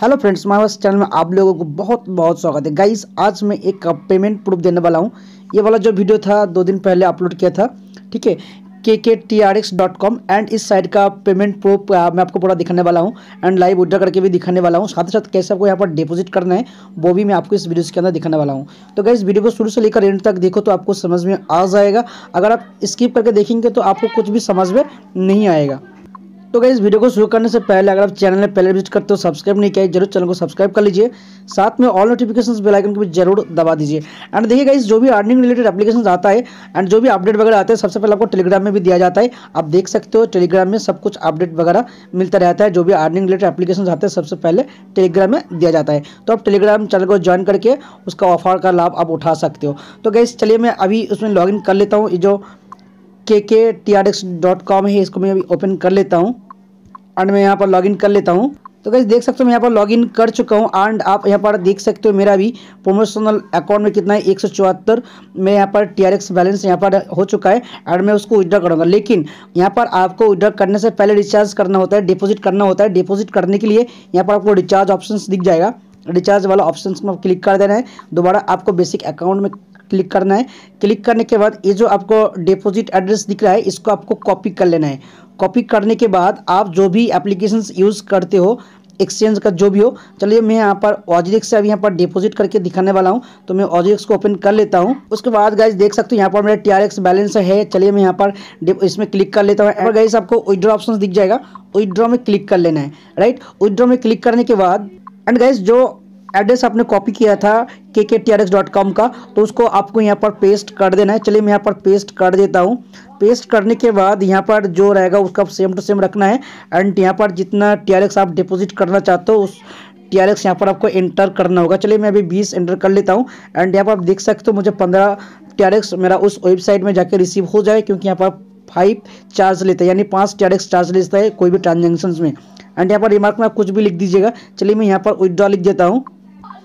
hello friends हमारे पास channel में आप लोगों को बहुत बहुत स्वागत है गाइस आज मैं एक पेमेंट प्रूफ देने वाला हूँ ये वाला जो वीडियो था दो दिन पहले अपलोड किया था ठीक है के के T R X dot com and इस साइट का पेमेंट प्रूफ मैं आपको पूरा दिखाने वाला हूँ एंड लाइव उड्रा करके भी दिखाने वाला हूँ साथ ही साथ कैसे आपको यहाँ पर डिपोजिट करना है वो भी मैं आपको इस वीडियो के अंदर दिखाने वाला हूँ तो गाइस वीडियो को शुरू से लेकर एंड तक देखो तो आपको समझ में आ जाएगा अगर आप स्किप करके देखेंगे तो आपको कुछ भी समझ में नहीं आएगा तो गई इस वीडियो को शुरू करने से पहले अगर आप चैनल में पहले विजिट करते हो सब्सक्राइब नहीं किया जरूर चैनल को सब्सक्राइब कर लीजिए साथ में ऑल नोटिफिकेशन बेल आइकन को भी जरूर दबा दीजिए एंड देखिए गाइज जो भी अर्निंग रिलेटेड एप्लीकेशन आता है एंड जो भी अपडेट वगैरह आते हैं सबसे पहले आपको टेलीग्राम में भी दिया जाता है आप देख सकते हो टेलीग्राम में सब कुछ अपडेट वगैरह मिलता रहता है जो भी अर्निंग रिलेटेड एप्लीकेशन आते हैं सबसे पहले टेलीग्राम में दिया जाता है तो आप टेलीग्राम चैनल को ज्वाइन करके उसका ऑफर का लाभ आप उठा सकते हो तो गई चलिए मैं अभी उसमें लॉग कर लेता हूँ जो के के T R X dot com है इसको मैं अभी ओपन कर लेता हूँ एंड मैं यहाँ पर लॉगिन कर लेता हूँ तो कैसे देख सकते हो मैं यहाँ पर लॉगिन कर चुका हूँ एंड आप यहाँ पर देख सकते हो मेरा भी प्रोमोशनल अकाउंट में कितना है एक सौ चौहत्तर में यहाँ पर टी आर एक्स बैलेंस यहाँ पर हो चुका है एंड मैं उसको विदड्रॉ करूँगा लेकिन यहाँ पर आपको विदड्रॉ करने से पहले रिचार्ज करना होता है डिपोजिट करना होता है डिपोजिट करने के लिए यहाँ पर आपको रिचार्ज ऑप्शन दिख जाएगा रिचार्ज वाला ऑप्शन में क्लिक कर देना है दोबारा आपको बेसिक अकाउंट में क्लिक करना है क्लिक करने के बाद ये जो आपको डिपॉजिट एड्रेस दिख रहा है इसको आपको कॉपी कर लेना है कॉपी करने के बाद आप जो भी एप्लीकेशन यूज़ करते हो एक्सचेंज का जो भी हो चलिए मैं यहाँ पर ऑजिक्स से अभी यहाँ पर डिपॉजिट करके दिखाने वाला हूँ तो मैं ऑजिक्स को ओपन कर लेता हूँ उसके बाद गाइज देख सकते हो यहाँ पर मेरा टी बैलेंस है चलिए मैं यहाँ पर इसमें क्लिक कर लेता हूँ और गाइज आपको विड्रॉ ऑप्शन दिख जाएगा विड्रॉ में क्लिक कर लेना है राइट विड्रॉ में क्लिक करने के बाद एंड गाइज जो एड्रेस आपने कॉपी किया था के के T R X dot com का तो उसको आपको यहाँ पर पेस्ट कर देना है चलिए मैं यहाँ पर पेस्ट कर देता हूँ पेस्ट करने के बाद यहाँ पर जो रहेगा उसका सेम टू सेम रखना है एंड यहाँ पर जितना टी आर एक्स आप डिपोजिट करना चाहते हो उस टी आर एक्स यहाँ पर आपको एंटर करना होगा चलिए मैं अभी बीस एंटर कर लेता हूँ एंड यहाँ पर आप देख सकते हो मुझे पंद्रह टी आर एक्स मेरा उस वेबसाइट में जाकर रिसीव हो जाए क्योंकि यहाँ पर फाइव चार्ज लेते हैं यानी पाँच टी आर एक्स चार्ज लेता है कोई भी ट्रांजेक्शन में एंड यहाँ पर रिमार्क में आप कुछ भी लिख दीजिएगा चलिए मैं यहाँ पर विदड्रॉ लिख देता हूँ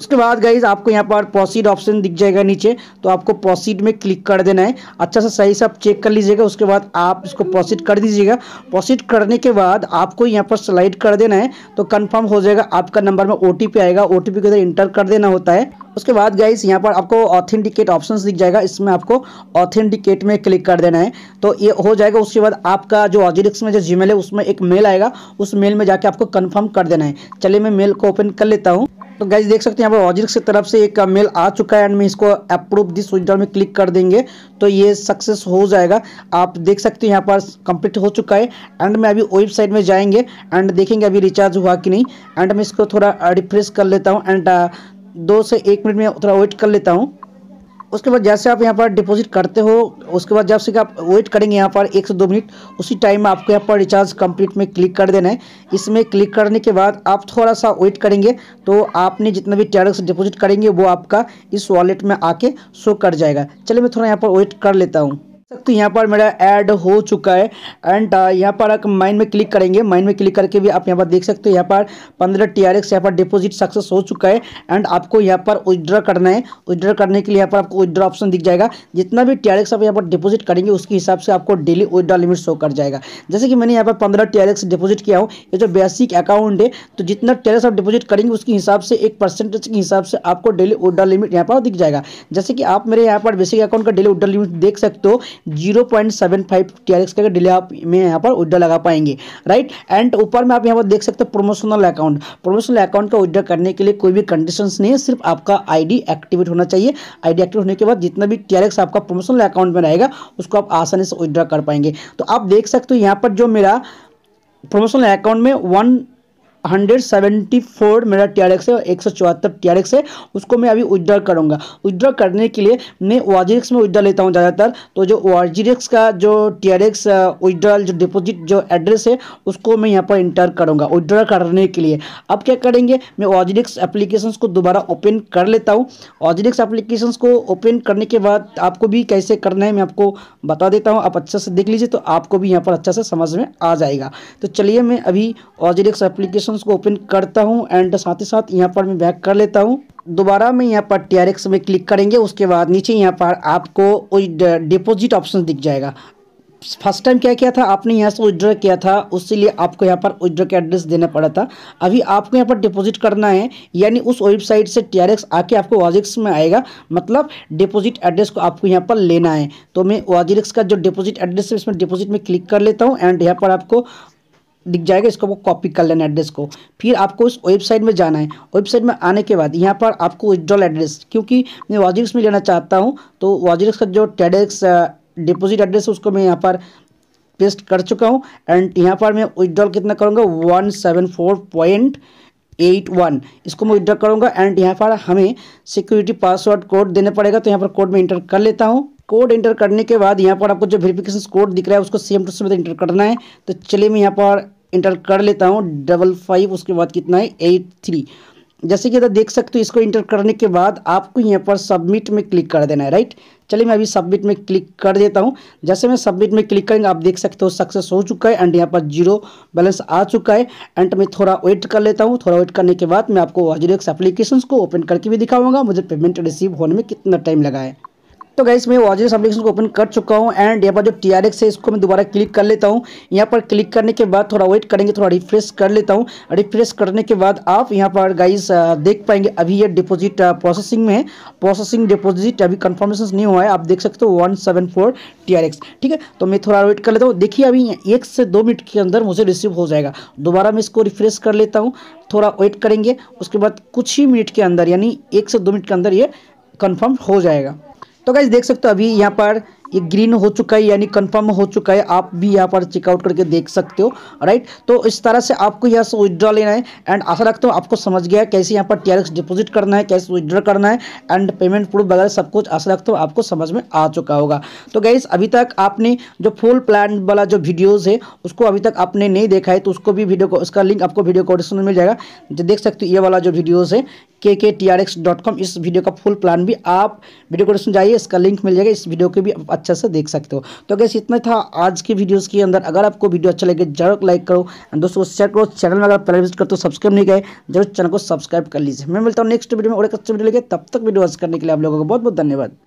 उसके बाद गाइज आपको यहाँ पर प्रोसीड ऑप्शन दिख जाएगा नीचे तो आपको प्रोसीड में क्लिक कर देना है अच्छा सा सही से आप चेक कर लीजिएगा उसके बाद आप इसको प्रोसीड कर दीजिएगा प्रोसीड करने के बाद आपको यहाँ पर स्लाइड कर देना है तो कन्फर्म हो जाएगा आपका नंबर में ओ आएगा ओ के को इंटर कर देना होता है उसके बाद गाइज यहाँ पर आपको ऑथेंटिकेट ऑप्शन दिख जाएगा इसमें आपको ऑथेंटिकेट में क्लिक कर देना है तो ये हो जाएगा उसके बाद आपका जो ऑजिडिक्स में जो जीमेल है उसमें एक मेल आएगा उस मेल में जाके आपको कन्फर्म कर देना है चलिए मैं मेल को ओपन कर लेता हूँ तो गाइज देख सकते हैं यहाँ पर ऑजिक की तरफ से एक मेल uh, आ चुका है एंड मैं इसको अप्रूव दिस विड्रॉल में क्लिक कर देंगे तो ये सक्सेस हो जाएगा आप देख सकते हैं यहाँ पर कंप्लीट हो चुका है एंड मैं अभी वेबसाइट में जाएंगे एंड देखेंगे अभी रिचार्ज हुआ कि नहीं एंड मैं इसको थोड़ा रिफ्रेश uh, कर लेता हूँ एंड uh, दो से एक मिनट में थोड़ा वेट कर लेता हूँ उसके बाद जैसे आप यहाँ पर डिपॉजिट करते हो उसके बाद जब से आप वेट करेंगे यहाँ पर एक से दो मिनट उसी टाइम में आपको यहाँ पर रिचार्ज कंप्लीट में क्लिक कर देना है इसमें क्लिक करने के बाद आप थोड़ा सा वेट करेंगे तो आपने जितना भी टैरक्स डिपॉजिट करेंगे वो आपका इस वॉलेट में आके शो कर जाएगा चलिए मैं थोड़ा यहाँ पर वेट कर लेता हूँ तो यहाँ पर मेरा ऐड हो चुका है एंड यहाँ पर आप माइन में क्लिक करेंगे माइन में क्लिक करके भी आप यहाँ पर देख सकते हो यहाँ पर पंद्रह टी आर एक्स यहाँ पर डिपॉजिट सक्सेस हो चुका है एंड आपको यहाँ पर विदड्रॉ करना है विदड्रॉ करने के लिए यहाँ पर आपको विदड्रॉ ऑप्शन दिख जाएगा जितना भी टी आर एक्स आप यहाँ पर डिपोजिट करेंगे उसके हिसाब से आपको डेली विदड्रॉ लिमिट शो कर जाएगा जैसे कि मैंने यहाँ पर पंद्रह टी आर एक्स डिपॉजिट किया हूँ ये जो बेसिक अकाउंट है तो जितना टी आर एक्स आप डिपोजिट करेंगे उसके हिसाब से एक परसेंटेज के हिसाब से आपको डेली विदड्रॉ लिमिट यहाँ पर दिख जाएगा जैसे कि आप मेरे यहाँ पर बेसिक अकाउंट का डेली विदड्रॉ लिमिट देख सकते हो zero point seven five T R X का डिले आप में यहाँ पर उड्डा लगा पाएंगे राइट एंड ऊपर में आप यहाँ पर देख सकते हैं प्रोमोशनल अकाउंट प्रोमोशनल अकाउंट का उड्डा करने के लिए कोई भी कंडीशन नहीं है सिर्फ आपका आईडी एक्टिवेट होना चाहिए आईडी एक्टिवेट होने के बाद जितना भी टी आपका प्रोमोशनल अकाउंट में रहेगा उसको आप आसानी से उड्रा कर पाएंगे तो आप देख सकते हो यहाँ पर जो मेरा प्रोमोशनल अकाउंट में वन हंड्रेड सेवेंटी फोर मेरा टीआरएक्स है और एक सौ चौहत्तर टी आर एक्स है उसको मैं अभी विदड्रॉ करूंगा विदड्रॉ करने के लिए मैं ओ एक्स में विदड्रॉ लेता हूँ ज़्यादातर तो जो ओ का जो टी आर एक्स जो डिपोजिट जो एड्रेस है उसको मैं यहाँ पर इंटर करूँगा विदड्रॉ करने के लिए अब क्या करेंगे मैं ओ एप्लीकेशन को दोबारा ओपन कर लेता हूँ ओ आर एप्लीकेशन को ओपन करने के बाद आपको भी कैसे करना है मैं आपको बता देता हूँ आप अच्छे से देख लीजिए तो आपको भी यहाँ पर अच्छा से समझ में आ जाएगा तो चलिए मैं अभी ओ एप्लीकेशन ऑप्शन को ओपन करता हूँ एंड साथ ही साथ यहाँ पर मैं बैक कर लेता हूँ दोबारा मैं यहाँ पर टी में क्लिक करेंगे उसके बाद नीचे यहाँ पर आपको कोई डिपोजिट ऑप्शन दिख जाएगा फर्स्ट टाइम क्या किया था आपने यहाँ से विदड्रॉ किया था उसके लिए आपको यहाँ पर विदड्रॉ का एड्रेस देना पड़ा था अभी आपको यहाँ पर डिपॉजिट करना है यानी उस वेबसाइट से टी आके आपको वाजिक्स में आएगा मतलब डिपॉजिट एड्रेस को आपको यहाँ पर लेना है तो मैं वाजिक्स का जो डिपॉजिट एड्रेस है इसमें डिपॉजिट में क्लिक कर लेता हूँ एंड यहाँ पर आपको दिख जाएगा इसको वो कॉपी कर लेना एड्रेस को फिर आपको उस वेबसाइट में जाना है वेबसाइट में आने के बाद यहाँ पर आपको विड्रॉल एड्रेस क्योंकि मैं वाजिक्स में लेना चाहता हूँ तो वाजिक्स का जो टेडेक्स डिपोजिट एड्रेस उसको मैं यहाँ पर पेस्ट कर चुका हूँ एंड यहाँ पर मैं विड्रॉल कितना करूँगा one seven four point eight one इसको मैं विड्रॉ करूँगा एंड यहाँ पर हमें सिक्योरिटी पासवर्ड कोड देना पड़ेगा तो यहाँ पर कोड में इंटर कर लेता हूँ कोड इंटर करने के बाद यहाँ पर आपको जो वेरिफिकेशन कोड दिख रहा है उसको सेम टू सेम इंटर करना है तो चलिए मैं यहाँ पर इंटर कर लेता हूँ डबल फाइव उसके बाद कितना है एट थ्री जैसे कि अगर देख सकते हो इसको इंटर करने के बाद आपको यहाँ पर सबमिट में क्लिक कर देना है राइट चलिए मैं अभी सबमिट में क्लिक कर देता हूँ जैसे मैं सबमिट में क्लिक करेंगे आप देख सकते हो सक्सेस हो चुका है एंड यहाँ पर जीरो बैलेंस आ चुका है एंड मैं थोड़ा वेट कर लेता हूँ थोड़ा वेट करने के बाद मैं आपको वाजीरेक्स एप्लीकेशन को ओपन करके भी दिखाऊंगा मुझे पेमेंट रिसीव होने में कितना टाइम लगा है तो गाइस मैं वॉजेस एप्लीकेशन को ओपन कर चुका हूँ एंड यहाँ पर जो टी आर एक्स है इसको मैं दोबारा क्लिक कर लेता हूँ यहाँ पर क्लिक करने के बाद थोड़ा वेट करेंगे थोड़ा रिफ्रेश कर लेता हूँ रिफ्रेश करने के बाद आप यहाँ पर गाइस देख पाएंगे अभी ये डिपोजिट प्रोसेसिंग में है प्रोसेसिंग डिपोजिट अभी कन्फर्मेशन नहीं हुआ है आप देख सकते हो one seven four T R X ठीक है तो मैं थोड़ा वेट कर लेता हूँ देखिए अभी एक से दो मिनट के अंदर मुझे रिसीव हो जाएगा दोबारा मैं इसको रिफ्रेश कर लेता हूँ थोड़ा वेट करेंगे उसके बाद कुछ ही मिनट के अंदर यानी एक से दो मिनट के अंदर ये कन्फर्म हो जाएगा तो गाइज देख सकते हो अभी यहाँ पर ये ग्रीन हो चुका है यानी कंफर्म हो चुका है आप भी यहाँ पर चेकआउट करके देख सकते हो राइट तो इस तरह से आपको यहाँ से विदड्रॉ लेना है एंड आशा रखता हूँ आपको समझ गया कैसे यहाँ पर टी डिपॉजिट करना है कैसे विदड्रॉ करना है एंड पेमेंट प्रूफ वगैरह सब कुछ आशा रखता हूँ आपको समझ में आ चुका होगा तो गैस अभी तक आपने जो फुल प्लान वाला जो वीडियोज़ है उसको अभी तक आपने नहीं देखा है तो उसको भी वीडियो को उसका लिंक आपको वीडियो कोडिशन में मिल जाएगा जो देख सकते हो ये वाला जो वीडियोज़ है के के T R X dot com इस वीडियो का फुल प्लान भी आप वीडियो कोडिशन जाइए इसका लिंक मिल जाएगा इस वीडियो के भी अच्छे से देख सकते हो तो गैस इतना था आज की वीडियोज़ के अंदर अगर आपको वीडियो अच्छा लगे जरूर लाइक करो दोस्तों शेयर करो चैनल में अगर पहले विजिट करते हो सब्सक्राइब नहीं गए जरूर चैनल को सब्सक्राइब कर लीजिए मैं मिलता हूँ नेक्स्ट वीडियो में और एक अच्छी वीडियो लेके तब तक वीडियो वॉच करने के लिए आप लोगों को बहुत बहुत धन्यवाद